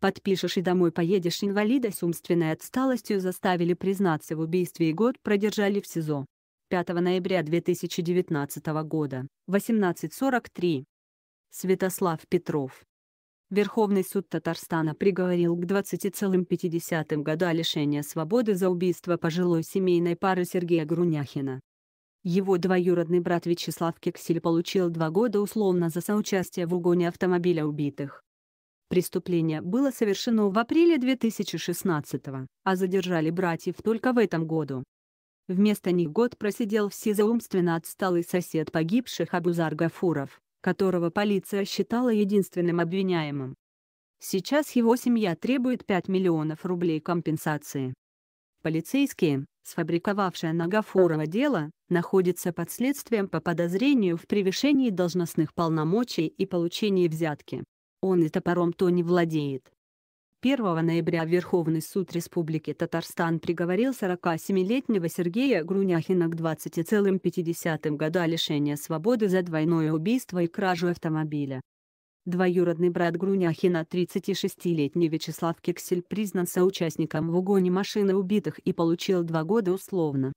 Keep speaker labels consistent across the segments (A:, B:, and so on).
A: подпишешь и домой поедешь инвалида с умственной отсталостью заставили признаться в убийстве и год продержали в СИЗО. 5 ноября 2019 года, 18.43. Святослав Петров. Верховный суд Татарстана приговорил к 20,5 года лишения свободы за убийство пожилой семейной пары Сергея Груняхина. Его двоюродный брат Вячеслав Кексель получил два года условно за соучастие в угоне автомобиля убитых. Преступление было совершено в апреле 2016 а задержали братьев только в этом году. Вместо них год просидел в СИЗО умственно отсталый сосед погибших Абузар Гафуров, которого полиция считала единственным обвиняемым. Сейчас его семья требует 5 миллионов рублей компенсации. Полицейские, сфабриковавшие на Гафурова дело, находятся под следствием по подозрению в превышении должностных полномочий и получении взятки. Он и топором то не владеет. 1 ноября Верховный суд Республики Татарстан приговорил 47-летнего Сергея Груняхина к 20,5 года лишения свободы за двойное убийство и кражу автомобиля. Двоюродный брат Груняхина 36-летний Вячеслав Кексель признан соучастником в угоне машины убитых и получил два года условно.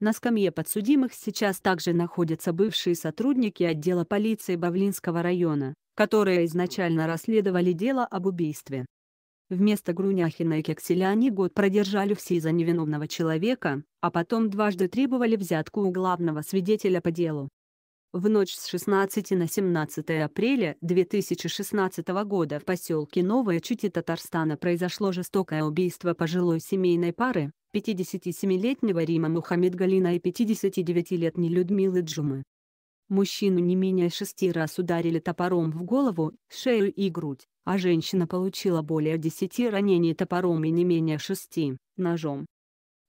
A: На скамье подсудимых сейчас также находятся бывшие сотрудники отдела полиции Бавлинского района, которые изначально расследовали дело об убийстве. Вместо Груняхина и Кекселя они год продержали все за невиновного человека, а потом дважды требовали взятку у главного свидетеля по делу. В ночь с 16 на 17 апреля 2016 года в поселке Новая Чути Татарстана произошло жестокое убийство пожилой семейной пары, 57-летнего Рима Мухаммед Галина и 59-летней Людмилы Джумы. Мужчину не менее шести раз ударили топором в голову, шею и грудь, а женщина получила более десяти ранений топором и не менее шести – ножом.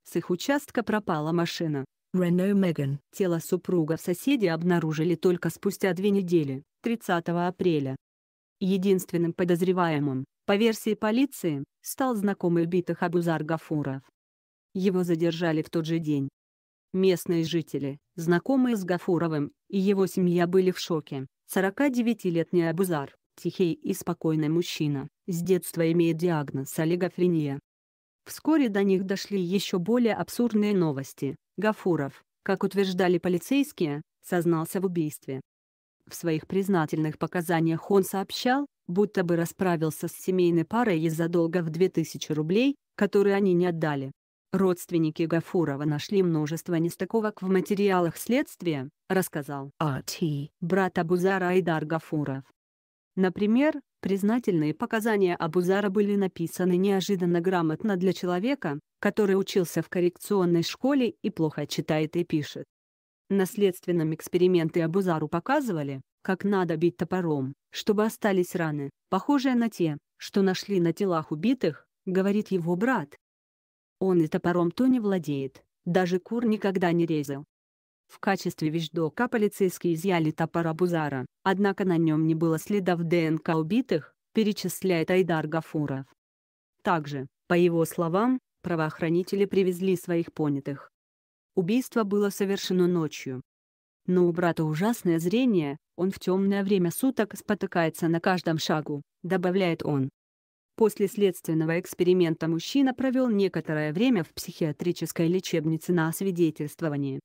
A: С их участка пропала машина. Рено Меган. Тело супруга в соседи обнаружили только спустя две недели, 30 апреля. Единственным подозреваемым, по версии полиции, стал знакомый убитых Абузар Гафуров. Его задержали в тот же день, Местные жители, знакомые с Гафуровым, и его семья были в шоке. 49-летний Абузар, тихий и спокойный мужчина, с детства имеет диагноз олигофрения. Вскоре до них дошли еще более абсурдные новости. Гафуров, как утверждали полицейские, сознался в убийстве. В своих признательных показаниях он сообщал, будто бы расправился с семейной парой из-за долга в 2000 рублей, которые они не отдали. Родственники Гафурова нашли множество нестыковок в материалах следствия, рассказал А.Т. брат Абузара Айдар Гафуров. Например, признательные показания Абузара были написаны неожиданно грамотно для человека, который учился в коррекционной школе и плохо читает и пишет. На следственном эксперименте Абузару показывали, как надо бить топором, чтобы остались раны, похожие на те, что нашли на телах убитых, говорит его брат, он и топором-то не владеет, даже кур никогда не резал. В качестве вещдока полицейские изъяли топор Абузара, однако на нем не было следов ДНК убитых, перечисляет Айдар Гафуров. Также, по его словам, правоохранители привезли своих понятых. Убийство было совершено ночью. Но у брата ужасное зрение, он в темное время суток спотыкается на каждом шагу, добавляет он. После следственного эксперимента мужчина провел некоторое время в психиатрической лечебнице на освидетельствовании.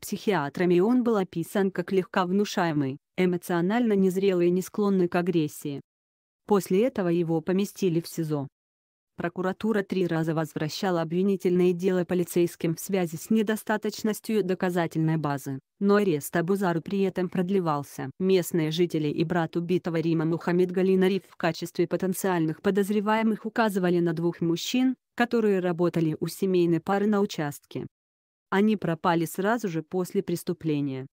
A: Психиатрами он был описан как легковнушаемый, эмоционально незрелый и не склонный к агрессии. После этого его поместили в СИЗО прокуратура три раза возвращала обвинительные дела полицейским в связи с недостаточностью доказательной базы, но арест Абузару при этом продлевался. Местные жители и брат убитого Рима Мухаммед Галинариф в качестве потенциальных подозреваемых указывали на двух мужчин, которые работали у семейной пары на участке. Они пропали сразу же после преступления.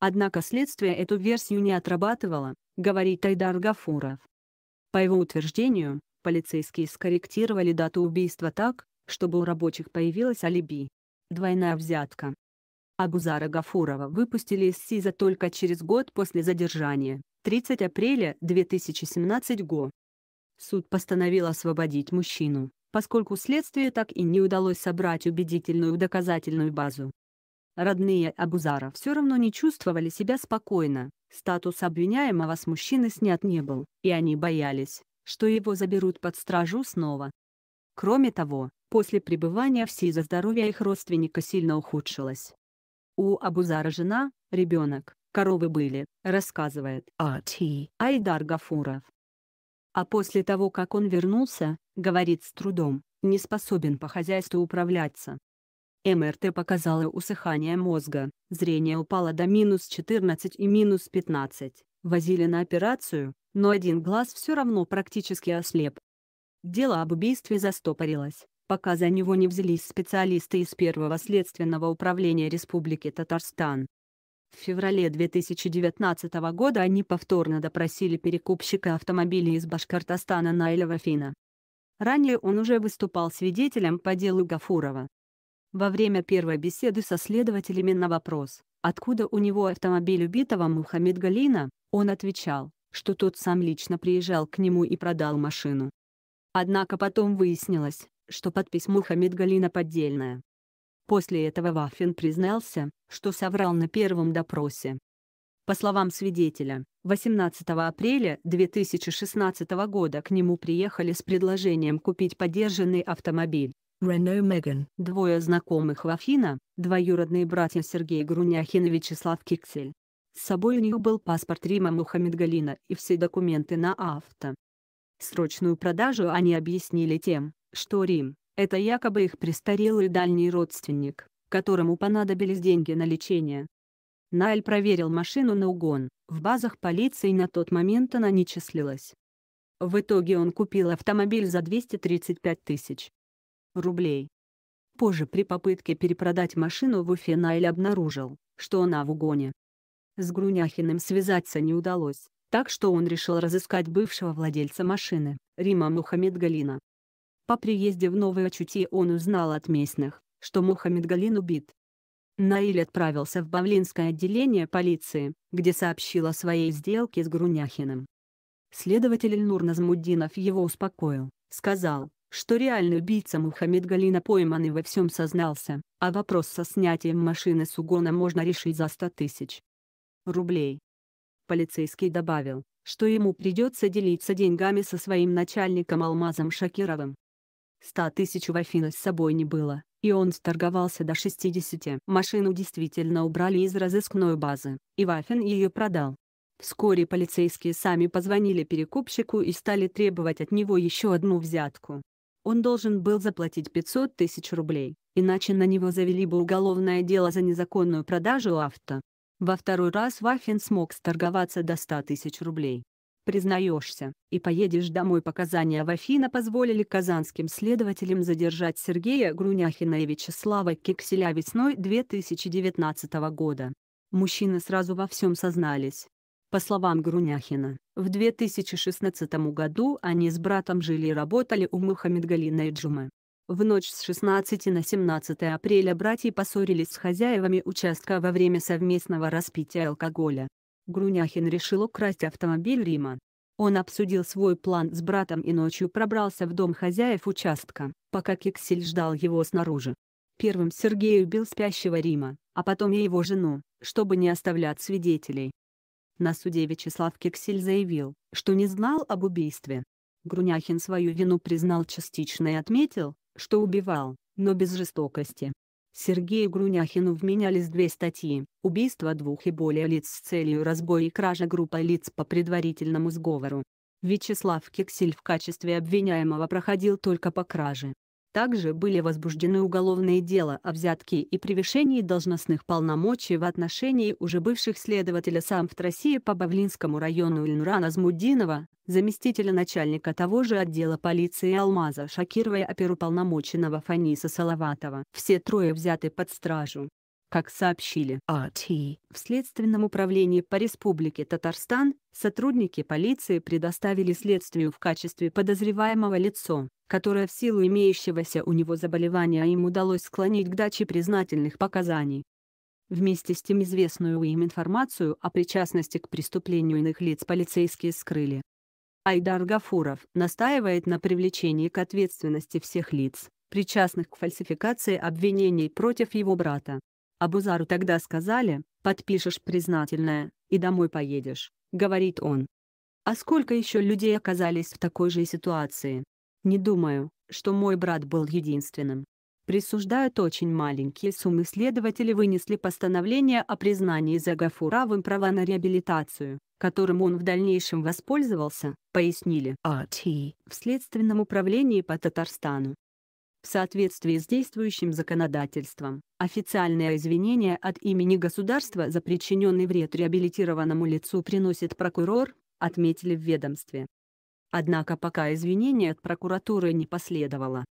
A: Однако следствие эту версию не отрабатывало, говорит Айдар Гафуров. По его утверждению, полицейские скорректировали дату убийства так, чтобы у рабочих появилось алиби. Двойная взятка. Абузара Гафурова выпустили из СИЗа только через год после задержания, 30 апреля 2017 го. Суд постановил освободить мужчину, поскольку следствию так и не удалось собрать убедительную доказательную базу. Родные Абузара все равно не чувствовали себя спокойно, статус обвиняемого с мужчины снят не был, и они боялись, что его заберут под стражу снова. Кроме того, после пребывания в СИЗО здоровье их родственника сильно ухудшилось. У Абузара жена, ребенок, коровы были, рассказывает А.Т. Айдар Гафуров. А после того, как он вернулся, говорит с трудом, не способен по хозяйству управляться. МРТ показало усыхание мозга, зрение упало до минус 14 и минус 15, возили на операцию, но один глаз все равно практически ослеп. Дело об убийстве застопорилось, пока за него не взялись специалисты из Первого следственного управления Республики Татарстан. В феврале 2019 года они повторно допросили перекупщика автомобилей из Башкортостана Найля Вафина. Ранее он уже выступал свидетелем по делу Гафурова. Во время первой беседы со следователями на вопрос, откуда у него автомобиль убитого Мухаммед Галина, он отвечал, что тот сам лично приезжал к нему и продал машину. Однако потом выяснилось, что подпись Мухаммед Галина поддельная. После этого Вафин признался, что соврал на первом допросе. По словам свидетеля, 18 апреля 2016 года к нему приехали с предложением купить подержанный автомобиль. Renault Меган. Двое знакомых Вафина, двоюродные братья Сергей Груняхин и Вячеслав Киксель, с собой у них был паспорт Рима Мухаммедгалина и все документы на авто. Срочную продажу они объяснили тем, что Рим – это якобы их престарелый дальний родственник, которому понадобились деньги на лечение. Найль проверил машину на угон, в базах полиции на тот момент она не числилась. В итоге он купил автомобиль за 235 тысяч рублей. Позже при попытке перепродать машину в Уфе Найль обнаружил, что она в угоне, с Груняхиным связаться не удалось, так что он решил разыскать бывшего владельца машины, Рима Мухаммед Галина. По приезде в Новое Очутие он узнал от местных, что Мухаммед Галин убит. Наиль отправился в Бавлинское отделение полиции, где сообщил о своей сделке с Груняхиным. Следователь Ильнур Назмуддинов его успокоил, сказал, что реальный убийца Мухаммед Галина пойман и во всем сознался, а вопрос со снятием машины с угона можно решить за 100 тысяч рублей. Полицейский добавил, что ему придется делиться деньгами со своим начальником Алмазом Шакировым. 100 тысяч у Афина с собой не было, и он сторговался до 60. Машину действительно убрали из разыскной базы, и Вафин ее продал. Вскоре полицейские сами позвонили перекупщику и стали требовать от него еще одну взятку. Он должен был заплатить 500 тысяч рублей, иначе на него завели бы уголовное дело за незаконную продажу авто. Во второй раз Вафин смог сторговаться до 100 тысяч рублей. Признаешься, и поедешь домой показания Вафина позволили казанским следователям задержать Сергея Груняхина и Вячеслава Кекселя весной 2019 года. Мужчины сразу во всем сознались. По словам Груняхина, в 2016 году они с братом жили и работали у Мухаммедгалина и Джумы. В ночь с 16 на 17 апреля братья поссорились с хозяевами участка во время совместного распития алкоголя. Груняхин решил украсть автомобиль Рима. Он обсудил свой план с братом и ночью пробрался в дом хозяев участка, пока Киксель ждал его снаружи. Первым Сергей убил спящего Рима, а потом и его жену, чтобы не оставлять свидетелей. На суде Вячеслав Киксель заявил, что не знал об убийстве. Груняхин свою вину признал частично и отметил, что убивал, но без жестокости. Сергею Груняхину вменялись две статьи – убийство двух и более лиц с целью разбоя и кража группы лиц по предварительному сговору. Вячеслав Кексель в качестве обвиняемого проходил только по краже, также были возбуждены уголовные дела о взятке и превышении должностных полномочий в отношении уже бывших следователя САМФТ России по Бавлинскому району Ильнура Назмуддинова, заместителя начальника того же отдела полиции Алмаза Шакирова и оперуполномоченного Фаниса Салаватова. Все трое взяты под стражу. Как сообщили АТ в Следственном управлении по Республике Татарстан, сотрудники полиции предоставили следствию в качестве подозреваемого лицо, которое в силу имеющегося у него заболевания им удалось склонить к даче признательных показаний. Вместе с тем известную им информацию о причастности к преступлению иных лиц полицейские скрыли. Айдар Гафуров настаивает на привлечении к ответственности всех лиц, причастных к фальсификации обвинений против его брата. Абузару тогда сказали, подпишешь признательное, и домой поедешь, говорит он. А сколько еще людей оказались в такой же ситуации? Не думаю, что мой брат был единственным. Присуждают очень маленькие суммы следователи вынесли постановление о признании Загафуравым права на реабилитацию, которым он в дальнейшем воспользовался, пояснили АТ в Следственном управлении по Татарстану. В соответствии с действующим законодательством, официальное извинение от имени государства за причиненный вред реабилитированному лицу приносит прокурор, отметили в ведомстве. Однако пока извинения от прокуратуры не последовало.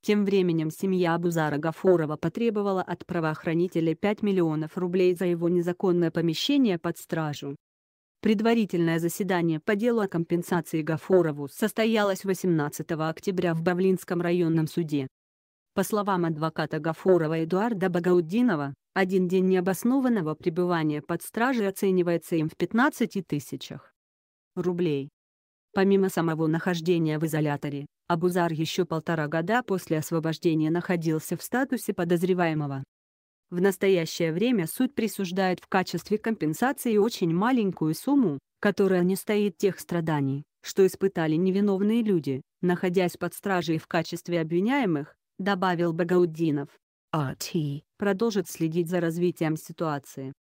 A: Тем временем семья Абузара Гафурова потребовала от правоохранителей 5 миллионов рублей за его незаконное помещение под стражу, Предварительное заседание по делу о компенсации Гафурову состоялось 18 октября в Бавлинском районном суде. По словам адвоката Гафурова Эдуарда Багаудинова, один день необоснованного пребывания под стражей оценивается им в 15 тысячах рублей. Помимо самого нахождения в изоляторе, Абузар еще полтора года после освобождения находился в статусе подозреваемого. В настоящее время суд присуждает в качестве компенсации очень маленькую сумму, которая не стоит тех страданий, что испытали невиновные люди, находясь под стражей в качестве обвиняемых, добавил Багауддинов. АТ продолжит следить за развитием ситуации.